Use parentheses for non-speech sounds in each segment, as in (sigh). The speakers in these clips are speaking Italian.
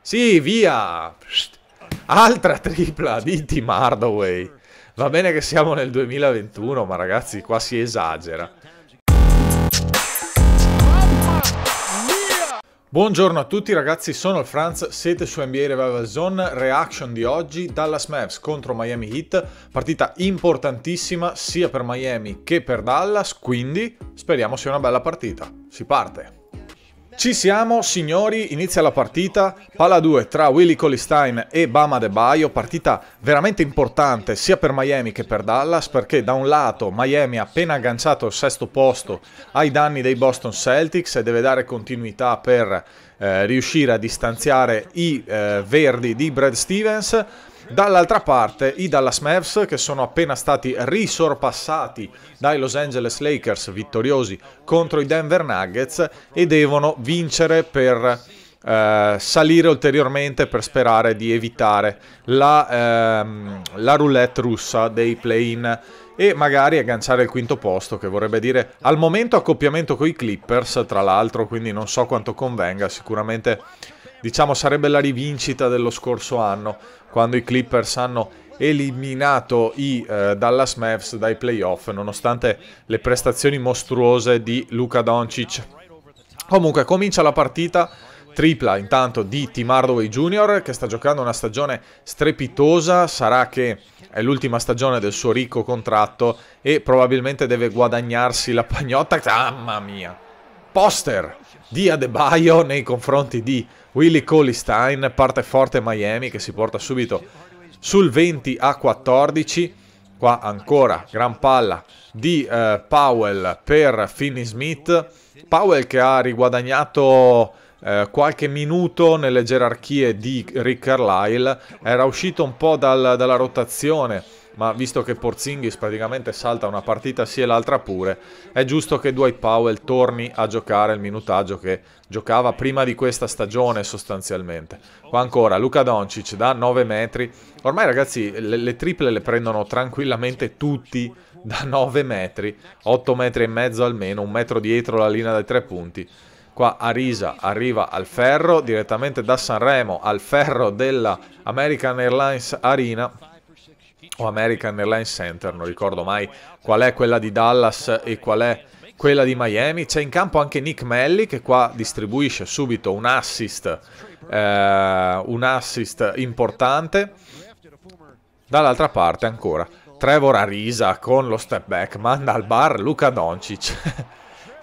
Sì, via! Altra tripla di Tim Hardaway. Va bene che siamo nel 2021, ma ragazzi, qua si esagera. Buongiorno a tutti ragazzi, sono il Franz, siete su NBA Revival Zone, reaction di oggi Dallas Mavs contro Miami Heat, partita importantissima sia per Miami che per Dallas, quindi speriamo sia una bella partita. Si parte! Ci siamo, signori, inizia la partita. Palla 2 tra Willy Colistein e Bama De Baio. Partita veramente importante sia per Miami che per Dallas, perché da un lato Miami ha appena agganciato il sesto posto ai danni dei Boston Celtics e deve dare continuità per eh, riuscire a distanziare i eh, verdi di Brad Stevens Dall'altra parte i Dallas Mavs che sono appena stati risorpassati dai Los Angeles Lakers vittoriosi contro i Denver Nuggets e devono vincere per eh, salire ulteriormente per sperare di evitare la, ehm, la roulette russa dei play-in e magari agganciare il quinto posto, che vorrebbe dire al momento accoppiamento con i Clippers, tra l'altro, quindi non so quanto convenga, sicuramente diciamo sarebbe la rivincita dello scorso anno, quando i Clippers hanno eliminato i eh, Dallas Mavs dai playoff, nonostante le prestazioni mostruose di Luca Doncic. Comunque comincia la partita tripla intanto di Tim Hardaway Jr. che sta giocando una stagione strepitosa, sarà che è l'ultima stagione del suo ricco contratto e probabilmente deve guadagnarsi la pagnotta, mamma mia, poster di Adebayo nei confronti di Willy Colistein, parte forte Miami che si porta subito sul 20 a 14. Qua ancora gran palla di eh, Powell per Finney Smith. Powell che ha riguadagnato eh, qualche minuto nelle gerarchie di Rick Carlisle, era uscito un po' dal, dalla rotazione ma visto che Porzingis praticamente salta una partita sì e l'altra pure, è giusto che Dwight Powell torni a giocare il minutaggio che giocava prima di questa stagione sostanzialmente. Qua ancora Luca Doncic da 9 metri, ormai ragazzi le, le triple le prendono tranquillamente tutti da 9 metri, 8 metri e mezzo almeno, un metro dietro la linea dei tre punti. Qua Arisa arriva al ferro direttamente da Sanremo al ferro della American Airlines Arena o American Airlines Center, non ricordo mai qual è quella di Dallas e qual è quella di Miami. C'è in campo anche Nick Melly che qua distribuisce subito un assist, eh, un assist importante. Dall'altra parte ancora Trevor Arisa con lo step back manda al bar Luca Doncic.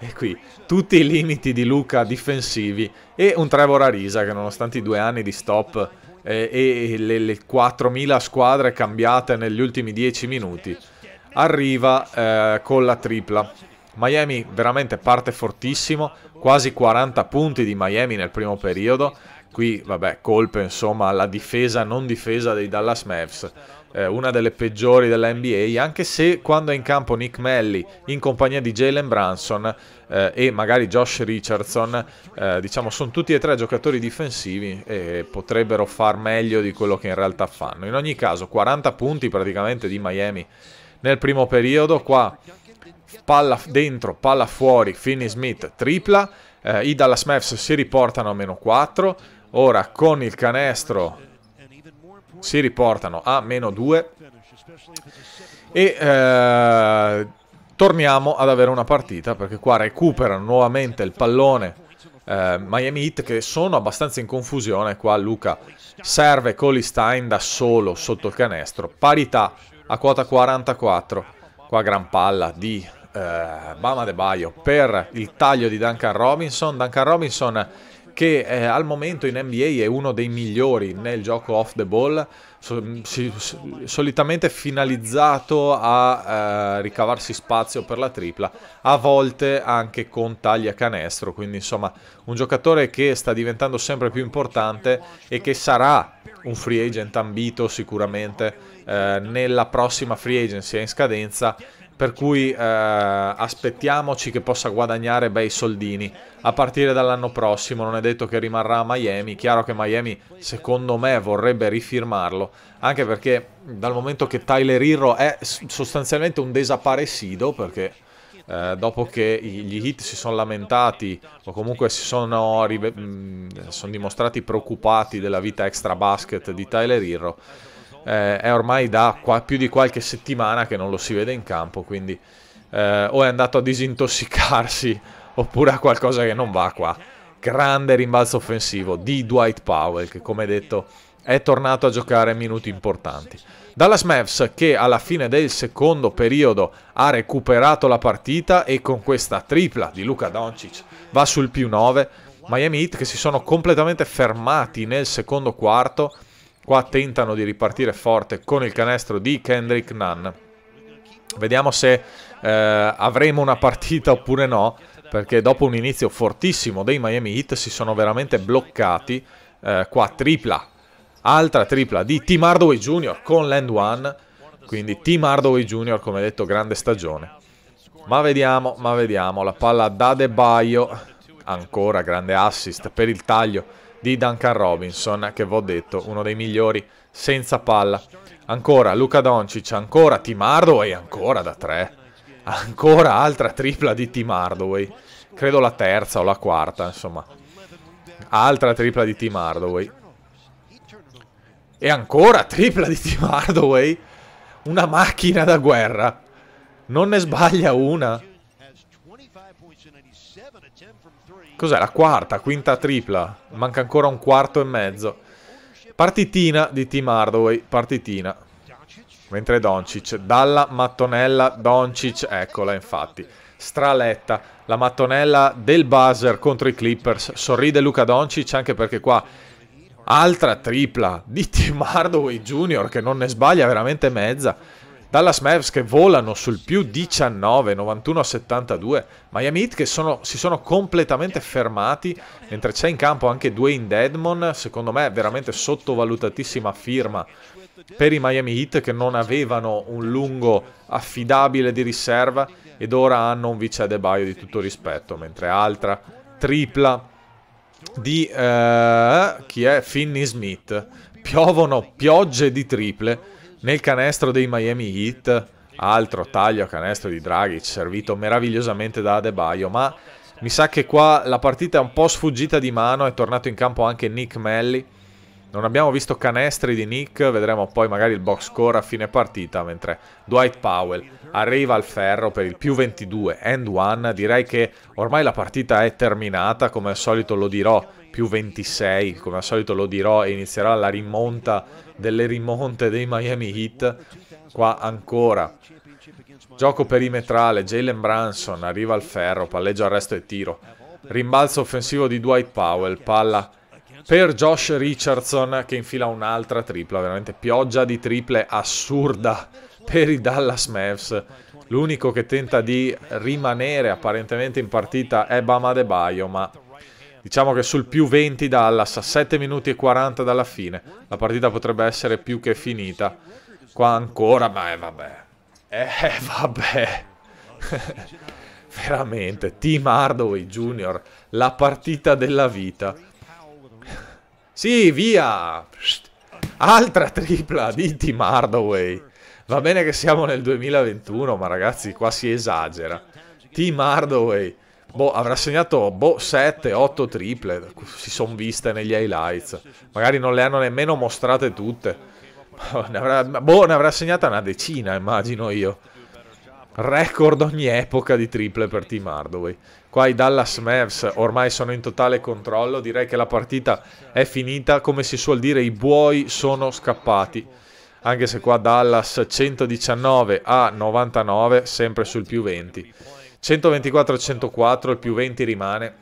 (laughs) e qui tutti i limiti di Luca difensivi e un Trevor Arisa che nonostante i due anni di stop eh, e le, le 4.000 squadre cambiate negli ultimi 10 minuti, arriva eh, con la tripla. Miami veramente parte fortissimo, quasi 40 punti di Miami nel primo periodo. Qui, vabbè, colpe insomma alla difesa, non difesa dei Dallas Mavs eh, una delle peggiori della NBA, anche se quando è in campo Nick Melly in compagnia di Jalen Branson eh, e magari Josh Richardson, eh, diciamo sono tutti e tre giocatori difensivi e potrebbero far meglio di quello che in realtà fanno. In ogni caso 40 punti praticamente di Miami nel primo periodo, qua palla dentro, palla fuori, Finney Smith tripla, eh, i Dallas Mavs si riportano a meno 4, ora con il canestro si riportano a meno 2 e eh, torniamo ad avere una partita perché qua recuperano nuovamente il pallone eh, Miami Heat che sono abbastanza in confusione qua Luca serve Colistein da solo sotto il canestro parità a quota 44 qua gran palla di eh, Bama De Baio per il taglio di Duncan Robinson Duncan Robinson che eh, al momento in NBA è uno dei migliori nel gioco off the ball, so, mm, si, solitamente finalizzato a eh, ricavarsi spazio per la tripla, a volte anche con tagli a canestro, quindi insomma un giocatore che sta diventando sempre più importante e che sarà un free agent ambito sicuramente eh, nella prossima free agency in scadenza per cui eh, aspettiamoci che possa guadagnare bei soldini a partire dall'anno prossimo, non è detto che rimarrà a Miami, chiaro che Miami secondo me vorrebbe rifirmarlo, anche perché dal momento che Tyler Irro è sostanzialmente un desaparecido, perché eh, dopo che gli hit si sono lamentati o comunque si sono, mh, sono dimostrati preoccupati della vita extra basket di Tyler Irro, eh, è ormai da più di qualche settimana che non lo si vede in campo, quindi eh, o è andato a disintossicarsi (laughs) oppure ha qualcosa che non va qua. Grande rimbalzo offensivo di Dwight Powell che come detto è tornato a giocare minuti importanti. Dallas Mavs che alla fine del secondo periodo ha recuperato la partita e con questa tripla di Luca Doncic va sul più 9. Miami Heat che si sono completamente fermati nel secondo quarto Qua tentano di ripartire forte con il canestro di Kendrick Nunn. Vediamo se eh, avremo una partita oppure no, perché dopo un inizio fortissimo dei Miami Heat si sono veramente bloccati. Eh, qua tripla, altra tripla di Tim Hardaway Jr. con l'end one, quindi Tim Hardaway Jr. come detto grande stagione. Ma vediamo, ma vediamo, la palla da De Baio, ancora grande assist per il taglio di Duncan Robinson, che vi ho detto, uno dei migliori senza palla. Ancora Luca Doncic, ancora Tim Hardaway, ancora da tre. Ancora altra tripla di Tim Hardaway. Credo la terza o la quarta, insomma. Altra tripla di Tim Hardaway. E ancora tripla di Tim Hardaway. Una macchina da guerra. Non ne sbaglia una. Cos'è? La quarta, quinta tripla. Manca ancora un quarto e mezzo. Partitina di Team Hardaway, partitina. Mentre Doncic, Dalla, Mattonella, Doncic, eccola infatti. Straletta, la mattonella del buzzer contro i Clippers. Sorride Luca Doncic anche perché qua altra tripla di Team Hardaway Junior che non ne sbaglia veramente mezza. Dallas Mavs che volano sul più 19, 91 a 72, Miami Heat che sono, si sono completamente fermati, mentre c'è in campo anche Dwayne Dedmon, secondo me veramente sottovalutatissima firma per i Miami Heat che non avevano un lungo affidabile di riserva ed ora hanno un vice Adebaio di tutto rispetto, mentre altra tripla di eh, chi è Finney Smith. Piovono piogge di triple nel canestro dei Miami Heat, altro taglio a canestro di Dragic, servito meravigliosamente da Adebayo, ma mi sa che qua la partita è un po' sfuggita di mano, è tornato in campo anche Nick Melli. Non abbiamo visto canestri di Nick, vedremo poi magari il box score a fine partita, mentre Dwight Powell arriva al ferro per il più 22 and 1. Direi che ormai la partita è terminata, come al solito lo dirò più 26, come al solito lo dirò, e inizierà la rimonta delle rimonte dei Miami Heat. Qua ancora. Gioco perimetrale, Jalen Branson arriva al ferro, palleggio arresto e tiro. Rimbalzo offensivo di Dwight Powell, palla per Josh Richardson che infila un'altra tripla, veramente pioggia di triple assurda per i Dallas Mavs. L'unico che tenta di rimanere apparentemente in partita è Bama De Baio, ma Diciamo che sul più 20 dalla 7 minuti e 40 dalla fine. La partita potrebbe essere più che finita. Qua ancora, ma eh, vabbè. Eh, (laughs) vabbè. (laughs) Veramente, Team Hardaway Junior, la partita della vita. sì, via! Psst. Altra tripla di Team Hardaway. Va bene che siamo nel 2021, ma ragazzi, qua si esagera. Team Hardaway boh, avrà segnato boh, 7, 8 triple, si sono viste negli highlights, magari non le hanno nemmeno mostrate tutte, boh, ne avrà, boh, ne avrà segnata una decina, immagino io. Record ogni epoca di triple per Team Hardaway. Qua i Dallas Mavs ormai sono in totale controllo, direi che la partita è finita, come si suol dire i buoi sono scappati. Anche se qua Dallas 119 a 99, sempre sul più 20. 124 104, il più 20 rimane.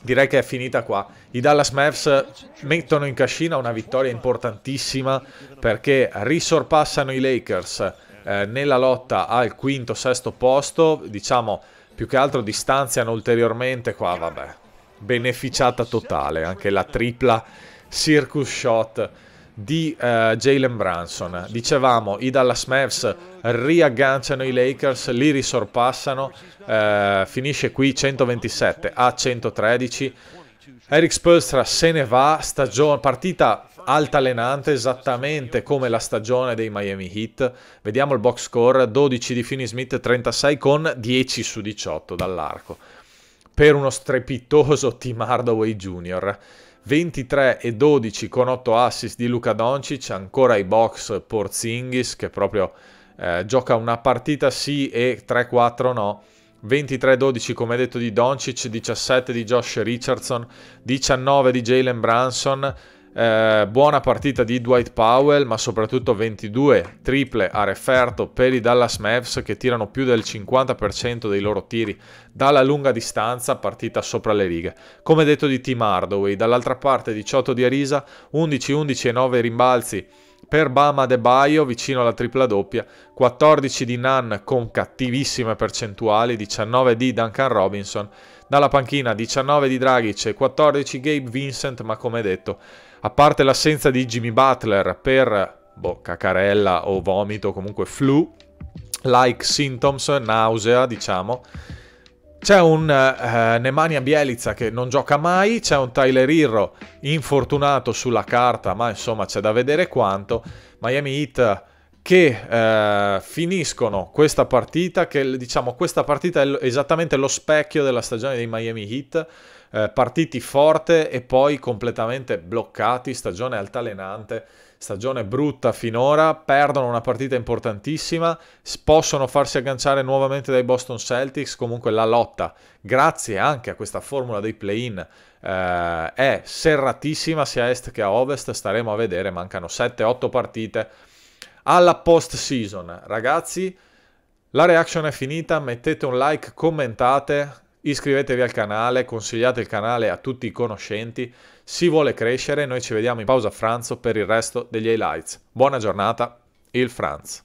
Direi che è finita qua. I Dallas Mavs mettono in cascina una vittoria importantissima perché risorpassano i Lakers eh, nella lotta al quinto, sesto posto. Diciamo, più che altro distanziano ulteriormente qua, vabbè. Beneficiata totale, anche la tripla circus shot di uh, Jalen Branson. Dicevamo, i Dallas Mavs riagganciano i Lakers, li risorpassano, uh, finisce qui 127 a 113. Eric Spurstra se ne va, stagione, partita altalenante esattamente come la stagione dei Miami Heat. Vediamo il box score, 12 di Finney Smith, 36 con 10 su 18 dall'arco. Per uno strepitoso Tim Hardaway Jr 23 e 12 con 8 assist di Luca Doncic, ancora i box Porzingis che proprio eh, gioca una partita sì e 3-4 no. 23-12 come detto di Doncic, 17 di Josh Richardson, 19 di Jalen Branson, eh, buona partita di Dwight Powell, ma soprattutto 22 triple a referto per i Dallas Mavs che tirano più del 50% dei loro tiri dalla lunga distanza, partita sopra le righe. Come detto di Tim Hardaway, dall'altra parte 18 di Arisa, 11, 11 e 9 rimbalzi per Bama De Baio vicino alla tripla doppia, 14 di Nan con cattivissime percentuali, 19 di Duncan Robinson, dalla panchina 19 di Dragic e 14 Gabe Vincent, ma come detto a parte l'assenza di Jimmy Butler per boh, cacarella o vomito, comunque flu, like symptoms, nausea, diciamo. C'è un eh, Nemanja Bielica che non gioca mai, c'è un Tyler Irro infortunato sulla carta, ma insomma c'è da vedere quanto. Miami Heat che eh, finiscono questa partita, che diciamo questa partita è esattamente lo specchio della stagione dei Miami Heat eh, partiti forte e poi completamente bloccati, stagione altalenante, stagione brutta finora, perdono una partita importantissima, possono farsi agganciare nuovamente dai Boston Celtics, comunque la lotta, grazie anche a questa formula dei play-in, eh, è serratissima sia a est che a ovest, staremo a vedere, mancano 7-8 partite alla post-season. Ragazzi, la reaction è finita, mettete un like, commentate, iscrivetevi al canale, consigliate il canale a tutti i conoscenti, si vuole crescere, noi ci vediamo in pausa pranzo per il resto degli highlights. Buona giornata, il Franz.